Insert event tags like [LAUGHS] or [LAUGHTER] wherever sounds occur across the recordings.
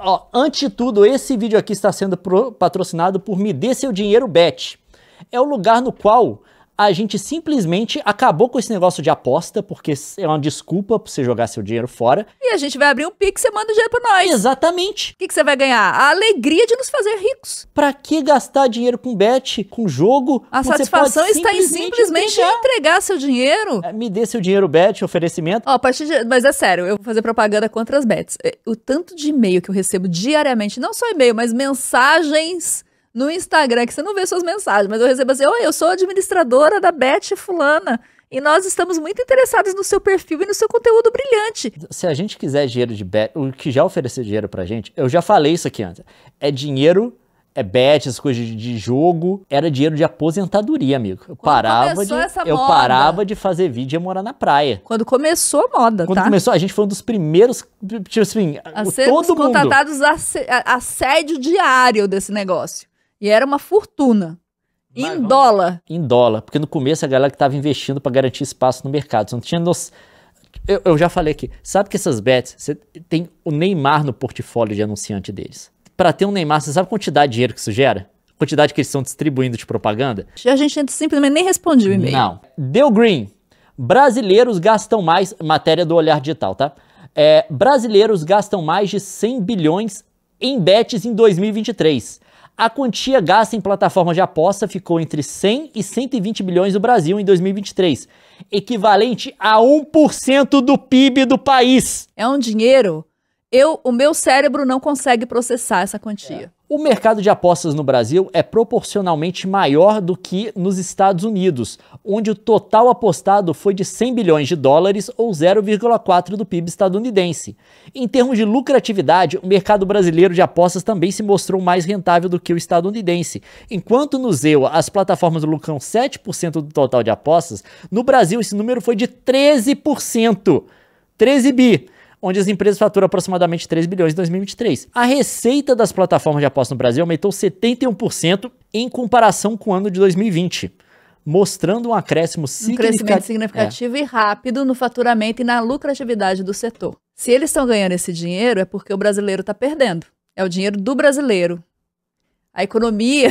Ó, antes de tudo, esse vídeo aqui está sendo patrocinado por Me Dê Seu Dinheiro Bet. É o lugar no qual a gente simplesmente acabou com esse negócio de aposta, porque é uma desculpa pra você jogar seu dinheiro fora. E a gente vai abrir um Pix e manda o dinheiro pra nós. Exatamente. O que, que você vai ganhar? A alegria de nos fazer ricos. Pra que gastar dinheiro com bet, com jogo? A satisfação está em simplesmente entregar. entregar. seu dinheiro. É, me dê seu dinheiro bet, oferecimento. Ó, oh, de... Mas é sério, eu vou fazer propaganda contra as bets. É, o tanto de e-mail que eu recebo diariamente, não só e-mail, mas mensagens no Instagram, que você não vê suas mensagens, mas eu recebo assim: Oi, eu sou administradora da Beth Fulana. E nós estamos muito interessados no seu perfil e no seu conteúdo brilhante. Se a gente quiser dinheiro de Beth, o que já ofereceu dinheiro pra gente, eu já falei isso aqui antes. É dinheiro, é bet, as coisas de jogo, era dinheiro de aposentadoria, amigo. Eu parava de eu moda. parava de fazer vídeo e morar na praia. Quando começou a moda, Quando tá? começou, a gente foi um dos primeiros, tipo assim, a todo mundo contratados a, a assédio diário desse negócio. E era uma fortuna. Mas em dólar. Em dólar, porque no começo a galera que estava investindo para garantir espaço no mercado. Você não tinha noção. Eu, eu, já falei aqui, sabe que essas bets, você tem o Neymar no portfólio de anunciante deles. Para ter um Neymar, você sabe a quantidade de dinheiro que isso gera? A quantidade que eles estão distribuindo de propaganda? A gente simplesmente nem respondeu o e-mail. Não. Deu green. Brasileiros gastam mais, matéria do olhar digital, tá? É, brasileiros gastam mais de 100 bilhões em bets em 2023. A quantia gasta em plataformas de aposta ficou entre 100 e 120 bilhões no Brasil em 2023, equivalente a 1% do PIB do país. É um dinheiro. Eu, o meu cérebro não consegue processar essa quantia. É. O mercado de apostas no Brasil é proporcionalmente maior do que nos Estados Unidos, onde o total apostado foi de 100 bilhões de dólares ou 0,4 do PIB estadunidense. Em termos de lucratividade, o mercado brasileiro de apostas também se mostrou mais rentável do que o estadunidense. Enquanto no ZEUA as plataformas lucram 7% do total de apostas, no Brasil esse número foi de 13%. 13 bi onde as empresas faturam aproximadamente 3 bilhões em 2023. A receita das plataformas de aposta no Brasil aumentou 71% em comparação com o ano de 2020 mostrando um acréscimo é. significativo. Um crescimento significativo é. e rápido no faturamento e na lucratividade do setor. Se eles estão ganhando esse dinheiro, é porque o brasileiro está perdendo. É o dinheiro do brasileiro. A economia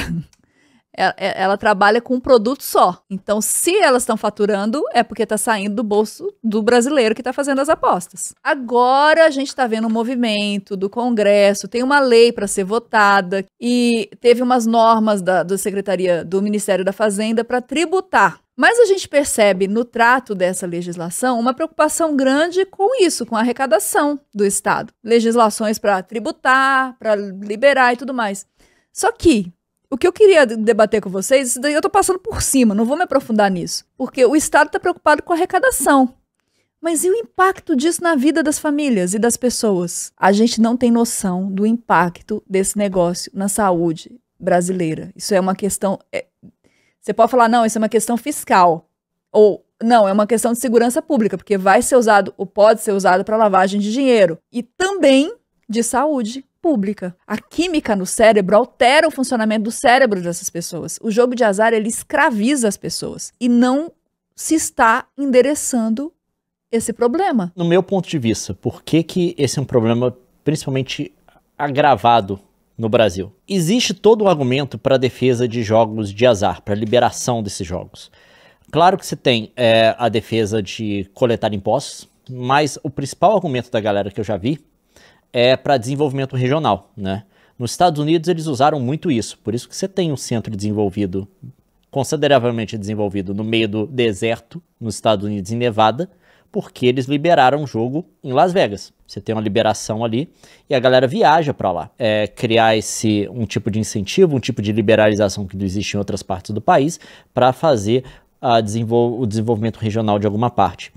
ela, é, é, ela, trabalha com um produto só. Então, se elas estão faturando, é porque está saindo do bolso do brasileiro que está fazendo as apostas. Agora a gente está vendo um movimento do Congresso, tem uma lei para ser votada e teve umas normas da, da Secretaria do Ministério da Fazenda para tributar mas a gente percebe no trato dessa legislação uma preocupação grande com isso, com a arrecadação do Estado. Legislações para tributar, para liberar e tudo mais. Só que o que eu queria debater com vocês, isso daí eu tô passando por cima, não vou me aprofundar nisso. Porque o Estado está preocupado com a arrecadação. Mas e o impacto disso na vida das famílias e das pessoas? A gente não tem noção do impacto desse negócio na saúde brasileira. Isso é uma questão. É, você pode falar, não, isso é uma questão fiscal. Ou, não, é uma questão de segurança pública, porque vai ser usado ou pode ser usado para lavagem de dinheiro. E também de saúde pública. A química no cérebro altera o funcionamento do cérebro dessas pessoas. O jogo de azar ele escraviza as pessoas e não se está endereçando esse problema. No meu ponto de vista, por que, que esse é um problema principalmente agravado no Brasil? Existe todo um argumento para a defesa de jogos de azar, para a liberação desses jogos. Claro que você tem é, a defesa de coletar impostos, mas o principal argumento da galera que eu já vi é para desenvolvimento regional, né? Nos Estados Unidos eles usaram muito isso, por isso que você tem um centro desenvolvido, consideravelmente desenvolvido no meio do deserto, nos Estados Unidos, em Nevada, porque eles liberaram o jogo em Las Vegas. Você tem uma liberação ali e a galera viaja para lá. É, criar esse um tipo de incentivo, um tipo de liberalização que não existe em outras partes do país, para fazer a ah, desenvol o desenvolvimento regional de alguma parte.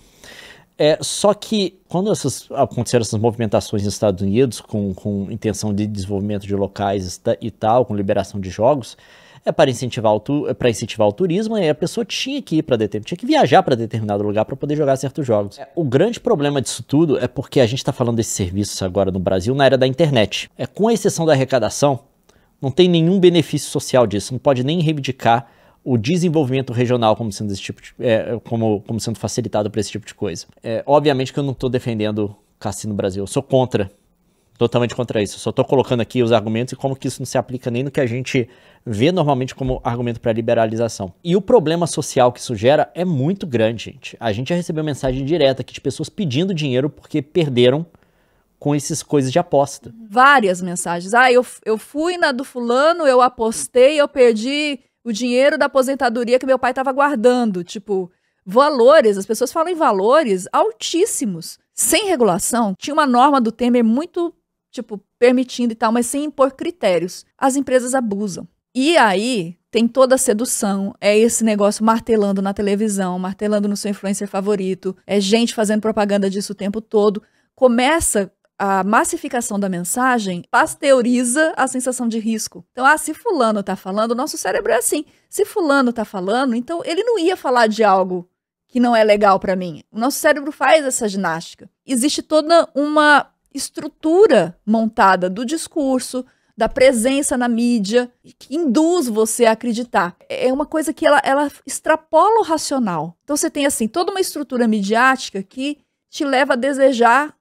É, só que quando essas, aconteceram essas movimentações nos Estados Unidos com, com intenção de desenvolvimento de locais e tal, com liberação de jogos, é para incentivar o, é para incentivar o turismo né? e a pessoa tinha que ir para determinado, tinha que viajar para determinado lugar para poder jogar certos jogos. É. O grande problema disso tudo é porque a gente está falando desses serviços agora no Brasil na era da internet. É com exceção da arrecadação, não tem nenhum benefício social disso, não pode nem reivindicar o desenvolvimento regional como sendo, esse tipo de, é, como, como sendo facilitado para esse tipo de coisa. É, obviamente que eu não estou defendendo cassino Brasil, eu sou contra, totalmente contra isso. Eu só estou colocando aqui os argumentos e como que isso não se aplica nem no que a gente vê normalmente como argumento para liberalização. E o problema social que isso gera é muito grande, gente. A gente já recebeu mensagem direta aqui de pessoas pedindo dinheiro porque perderam com essas coisas de aposta. Várias mensagens. Ah, eu, eu fui na do fulano, eu apostei, eu perdi o dinheiro da aposentadoria que meu pai estava guardando. Tipo, valores, as pessoas falam em valores altíssimos, sem regulação. Tinha uma norma do Temer muito, tipo, permitindo e tal, mas sem impor critérios. As empresas abusam. E aí tem toda a sedução, é esse negócio martelando na televisão, martelando no seu influencer favorito, é gente fazendo propaganda disso o tempo todo. Começa a massificação da mensagem pasteuriza a sensação de risco. Então, ah, se fulano tá falando, o nosso cérebro é assim. Se fulano tá falando, então ele não ia falar de algo que não é legal para mim. O nosso cérebro faz essa ginástica. Existe toda uma estrutura montada do discurso, da presença na mídia, que induz você a acreditar. É uma coisa que ela, ela extrapola o racional. Então você tem assim toda uma estrutura midiática que te leva a desejar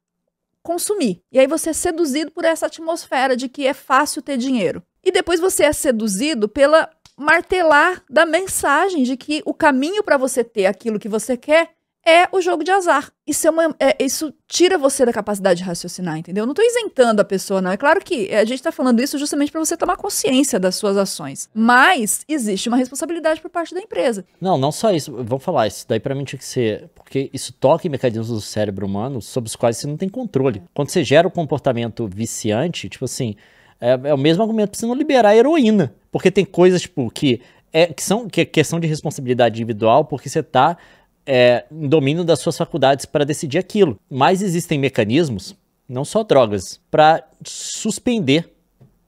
consumir. E aí você é seduzido por essa atmosfera de que é fácil ter dinheiro. E depois você é seduzido pela martelar da mensagem de que o caminho para você ter aquilo que você quer é o jogo de azar. Isso, é uma, é, isso tira você da capacidade de raciocinar, entendeu? Eu não tô isentando a pessoa, não. É claro que a gente tá falando isso justamente para você tomar consciência das suas ações. Mas existe uma responsabilidade por parte da empresa. Não, não só isso. Vamos falar, isso daí pra mim tinha que ser. Porque isso toca em mecanismos do cérebro humano sobre os quais você não tem controle. Quando você gera o um comportamento viciante, tipo assim. É, é o mesmo argumento pra você não liberar a heroína. Porque tem coisas, tipo, que é, que são que é questão de responsabilidade individual, porque você tá é, domínio das suas faculdades para decidir aquilo. Mas existem mecanismos, não só drogas, para suspender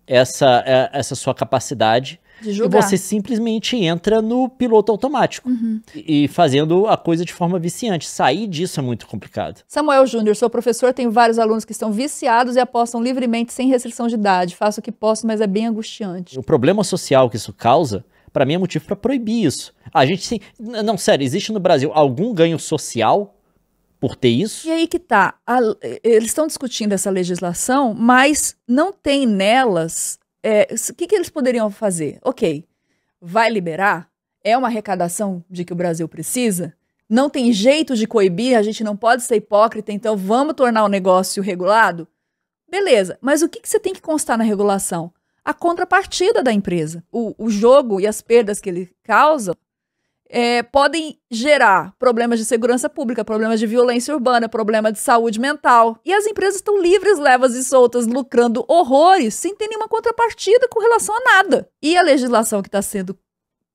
essa, é, essa sua capacidade e você simplesmente entra no piloto automático uhum. e fazendo a coisa de forma viciante. Sair disso é muito complicado. Samuel Júnior, sou professor, tenho vários alunos que estão viciados e apostam livremente sem restrição de idade. Faço o que posso, mas é bem angustiante. O problema social que isso causa para mim é motivo para proibir isso. A gente sim. Não, sério, existe no Brasil algum ganho social por ter isso? E aí que tá. A, eles estão discutindo essa legislação, mas não tem nelas. O é, que, que eles poderiam fazer? Ok, vai liberar? É uma arrecadação de que o Brasil precisa? Não tem jeito de coibir, a gente não pode ser hipócrita, então vamos tornar o negócio regulado? Beleza, mas o que, que você tem que constar na regulação? a contrapartida da empresa. O, o jogo e as perdas que ele causa é, podem gerar problemas de segurança pública, problemas de violência urbana, problema de saúde mental. E as empresas estão livres, levas e soltas, lucrando horrores, sem ter nenhuma contrapartida com relação a nada. E a legislação que está sendo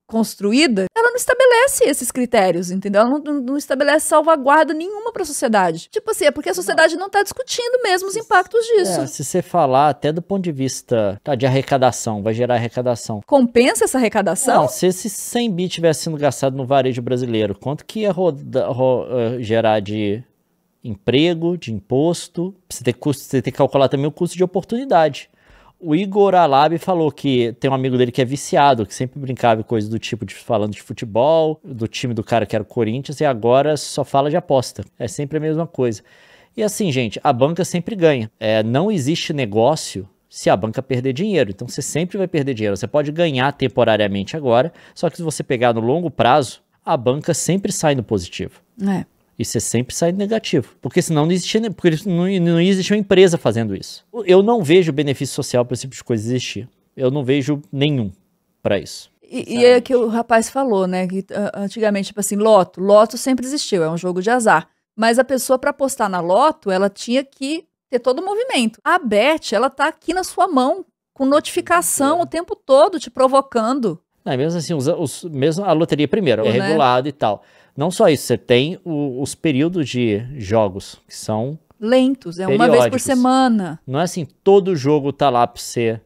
construída, ela não estabelece esses critérios, entendeu? Ela não, não estabelece salvaguarda nenhuma para a sociedade. Tipo assim, é porque a sociedade não está discutindo mesmo os impactos disso. É, se você falar até do ponto de vista tá, de arrecadação, vai gerar arrecadação. Compensa essa arrecadação? Não, se esse 100 bi tivesse sendo gastado no varejo brasileiro, quanto que ia roda, ro, uh, gerar de emprego, de imposto? Você tem, custo, você tem que calcular também o custo de oportunidade. O Igor Alab falou que tem um amigo dele que é viciado, que sempre brincava coisas do tipo de falando de futebol, do time do cara que era o Corinthians, e agora só fala de aposta. É sempre a mesma coisa. E assim, gente, a banca sempre ganha. É, não existe negócio se a banca perder dinheiro. Então você sempre vai perder dinheiro. Você pode ganhar temporariamente agora, só que se você pegar no longo prazo, a banca sempre sai no positivo. É. E você sempre sai negativo, porque senão não existia, porque não, não existe uma empresa fazendo isso. Eu não vejo benefício social para esse tipo de coisa existir. Eu não vejo nenhum para isso. E, e, é que o rapaz falou, né? Que ah, antigamente, tipo assim, loto. Loto sempre existiu, é um jogo de azar. Mas a pessoa, para apostar na loto, ela tinha que ter todo o movimento. A Bet, ela tá aqui na sua mão, com notificação é. o tempo todo, te provocando. Não, mesmo assim, os, os, mesmo a loteria primeiro, é né? regulado e tal. Não só isso, você tem o, os períodos de jogos, que são. Lentos, é uma vez por semana. Não é assim, todo jogo tá lá pra você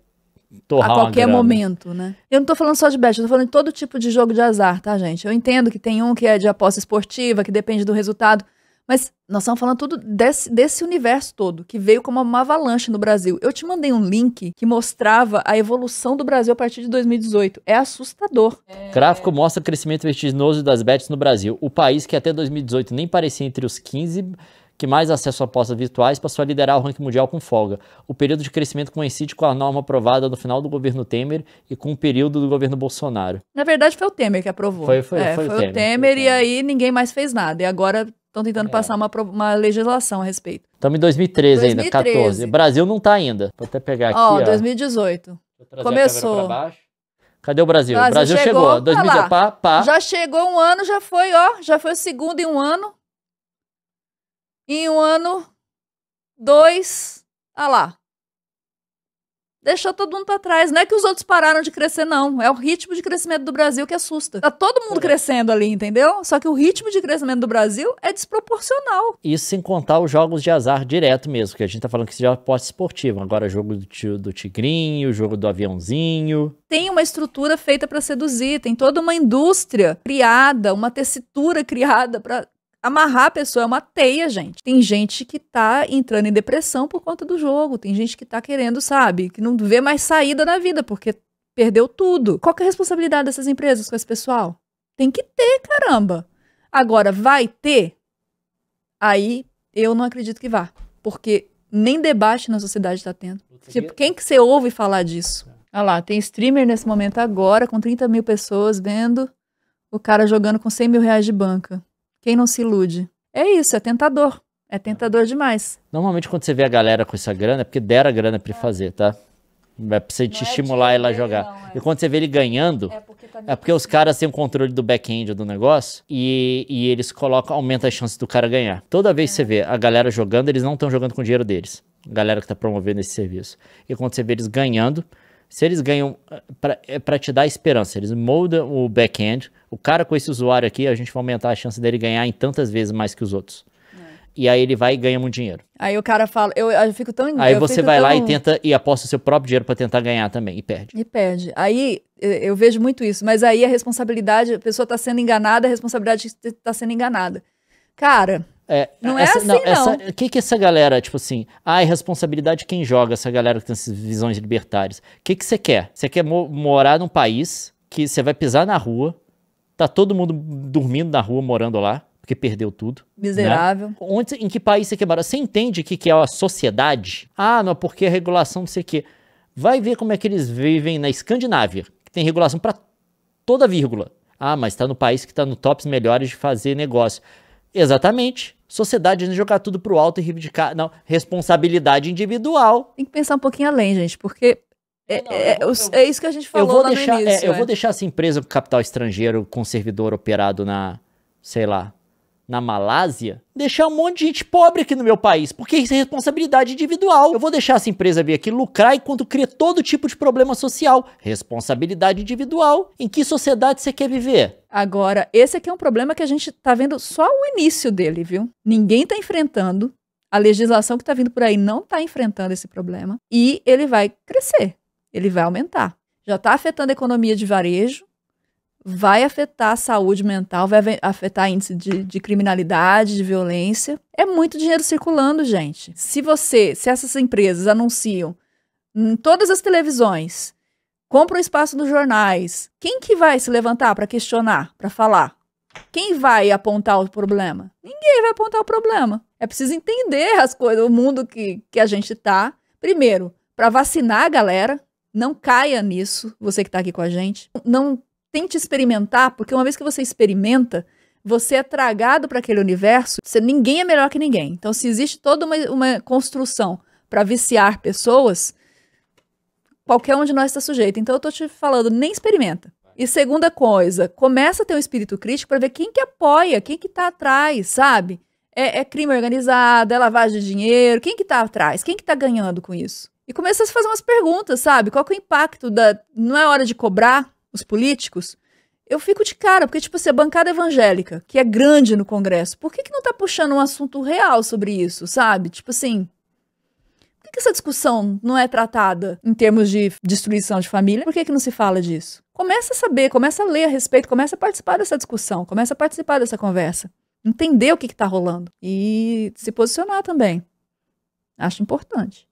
torrar A qualquer momento, né? Eu não tô falando só de bet, eu tô falando de todo tipo de jogo de azar, tá, gente? Eu entendo que tem um que é de aposta esportiva, que depende do resultado. Mas nós estamos falando tudo desse, desse universo todo, que veio como uma avalanche no Brasil. Eu te mandei um link que mostrava a evolução do Brasil a partir de 2018. É assustador. É... Gráfico mostra o crescimento vertiginoso das bets no Brasil. O país que até 2018 nem parecia entre os 15 que mais acesso a apostas virtuais passou a liderar o ranking mundial com folga. O período de crescimento coincide com a norma aprovada no final do governo Temer e com o período do governo Bolsonaro. Na verdade, foi o Temer que aprovou. Foi, foi, é, foi, foi o Temer. Temer foi o Temer. e aí ninguém mais fez nada. E agora Estão tentando é. passar uma, uma legislação a respeito. Estamos em 2013, 2013 ainda, 14. O Brasil não está ainda. Vou até pegar aqui. Ó, 2018. Começou. Cadê o Brasil? O Brasil, Brasil chegou. chegou. 2018, pá, pá. Já chegou um ano, já foi, ó. Já foi o segundo em um ano. Em um ano, dois. Olha ah lá deixou todo mundo para trás. Não é que os outros pararam de crescer, não. É o ritmo de crescimento do Brasil que assusta. Tá todo mundo é. crescendo ali, entendeu? Só que o ritmo de crescimento do Brasil é desproporcional. Isso sem contar os jogos de azar direto mesmo, que a gente tá falando que isso já é esportivo. Agora jogo do, do tigrinho, jogo do aviãozinho. Tem uma estrutura feita para seduzir, tem toda uma indústria criada, uma tessitura [LAUGHS] criada para Amarrar a pessoa é uma teia, gente. Tem gente que tá entrando em depressão por conta do jogo. Tem gente que tá querendo, sabe, que não vê mais saída na vida, porque perdeu tudo. Qual que é a responsabilidade dessas empresas com esse pessoal? Tem que ter, caramba. Agora, vai ter? Aí eu não acredito que vá. Porque nem debate na sociedade tá tendo. Tipo, quem que você ouve falar disso? É. Olha lá, tem streamer nesse momento agora com 30 mil pessoas vendo o cara jogando com 100 mil reais de banca. Quem não se ilude? É isso, é tentador. É tentador demais. Normalmente quando você vê a galera com essa grana, é porque deram a grana para ele é. fazer, tá? É pra você é te estimular é ele a jogar. Não, é. E quando você vê ele ganhando, é porque, tá é porque os caras têm o controle do back-end do negócio e, e eles colocam, aumenta as chances do cara ganhar. Toda vez que você é. vê a galera jogando, eles não estão jogando com o dinheiro deles. A galera que tá promovendo esse serviço. E quando você vê eles ganhando, se eles ganham eh, para é eh, te dar esperança, eles moldam o back-end, o cara com esse usuário aqui, a gente vai aumentar a chance dele ganhar em tantas vezes mais que os outros. É. E aí ele vai e ganha muito dinheiro. Aí o cara fala, eu, eu fico tão Aí você vai tão... lá e tenta e aposta o seu próprio dinheiro para tentar ganhar também e perde. E perde. Aí eu vejo muito isso, mas aí a responsabilidade, a pessoa está sendo enganada, a responsabilidade está sendo enganada. Cara, é, não é essa, é assim, não. O que, que essa galera, tipo assim, ah, é responsabilidade quem joga, essa galera que tem essas visões libertárias. O que, que você quer? Você quer mo morar num país que você vai pisar na rua, tá todo mundo dormindo na rua, morando lá, porque perdeu tudo. Né? Miserável. Né? Onde, em que país você quer morar? Você entende o que, que é a sociedade? Ah, não, porque a é regulação não sei o Vai ver como é que eles vivem na Escandinávia, que tem regulação para toda vírgula. Ah, mas está no país que está no tops melhores de fazer negócio. Exatamente sociedade não jogar tudo pro alto e reivindicar. Não, responsabilidade individual. Tem que pensar um pouquinho além, gente, porque é, não, é, é, isso que a gente falou eu vou deixar, é, início, Eu vou é. deixar essa empresa capital estrangeiro com servidor operado na, sei lá, na Malásia, deixar um monte de gente pobre aqui no meu país, porque isso é responsabilidade individual. Eu vou deixar essa empresa vir aqui lucrar enquanto cria todo tipo de problema social. Responsabilidade individual. Em que sociedade você quer viver? Agora, esse aqui é um problema que a gente está vendo só o início dele, viu? Ninguém está enfrentando. A legislação que está vindo por aí não está enfrentando esse problema. E ele vai crescer, ele vai aumentar. Já está afetando a economia de varejo, vai afetar a saúde mental, vai afetar índice de, de, criminalidade, de violência. É muito dinheiro circulando, gente. Se você, se essas empresas anunciam em todas as televisões, compram espaço nos jornais, quem que vai se levantar para questionar, para falar? Quem vai apontar o problema? Ninguém vai apontar o problema. É preciso entender as coisas, o mundo que, que a gente tá. Primeiro, para vacinar a galera, não caia nisso, você que está aqui com a gente. Não tente experimentar, porque uma vez que você experimenta, você é tragado para aquele universo. Você, ninguém é melhor que ninguém. Então, se existe toda uma, uma construção para viciar pessoas, qualquer um de nós está sujeito. Então, eu tô te falando, nem experimenta. E segunda coisa, começa a ter um espírito crítico para ver quem que apoia, quem que tá atrás, sabe? É, é, crime organizado, é lavagem de dinheiro, quem que tá atrás, quem que tá ganhando com isso? E começa a se fazer umas perguntas, sabe? Qual que é o impacto da... Não é hora de cobrar, os políticos, eu fico de cara, porque, tipo, se assim, a bancada evangélica, que é grande no Congresso, por que, que não tá puxando um assunto real sobre isso, sabe? Tipo assim. Por que, que essa discussão não é tratada em termos de destruição de família? Por que, que não se fala disso? Começa a saber, começa a ler a respeito, começa a participar dessa discussão, começa a participar dessa conversa. Entender o que, que tá rolando. E se posicionar também. Acho importante.